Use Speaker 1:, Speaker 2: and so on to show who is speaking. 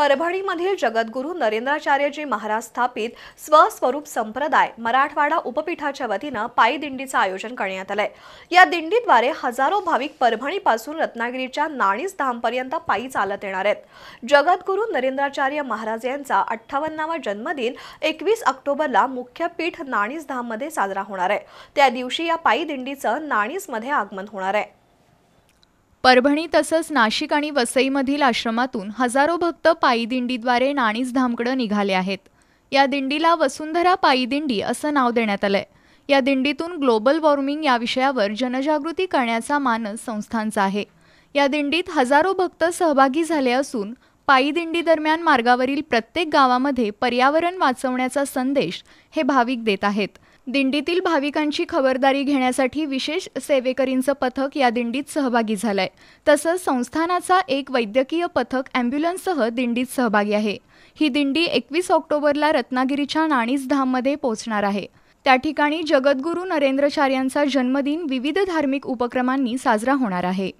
Speaker 1: परभणीमधील जगद्गुरू नरेंद्राचार्यजी महाराज स्थापित स्वस्वरूप संप्रदाय मराठवाडा उपपीठाच्या वतीनं पायी दिंडीचं आयोजन करण्यात आलंय या दिंडीद्वारे हजारो भाविक परभणीपासून रत्नागिरीच्या नाणीस धामपर्यंत पायी चालत येणार आहेत जगद्गुरू नरेंद्राचार्य महाराज यांचा अठ्ठावन्नावा जन्मदिन एकवीस ऑक्टोबरला मुख्य पीठ नाणीस धाममध्ये साजरा होणार आहे त्या दिवशी या पायी दिंडीचं नाणीसमध्ये आगमन होणार आहे
Speaker 2: परभणी तसंच नाशिक आणि वसईमधील आश्रमातून हजारो भक्त पायी दिंडीद्वारे नाणीस धामकडं निघाले आहेत या दिंडीला वसुंधरा पायी दिंडी असं नाव देण्यात आलंय या दिंडीतून ग्लोबल वॉर्मिंग या विषयावर जनजागृती करण्याचा मानस संस्थांचा आहे या दिंडीत हजारो भक्त सहभागी झाले असून पायीदिंडी दरम्यान मार्गावरील प्रत्येक गावामध्ये पर्यावरण वाचवण्याचा संदेश हे भाविक देत आहेत दिंडीतील भाविकांची खबरदारी घेण्यासाठी विशेष सेवेकरींचं पथक या दिंडीत सहभागी झालंय तसंच संस्थानाचा एक वैद्यकीय पथक अँब्युलन्ससह दिंडीत सहभागी आहे ही दिंडी एकवीस ऑक्टोबरला रत्नागिरीच्या नाणीसधाममध्ये पोहोचणार आहे त्या ठिकाणी जगद्गुरू नरेंद्रचार्यांचा जन्मदिन विविध धार्मिक उपक्रमांनी साजरा होणार आहे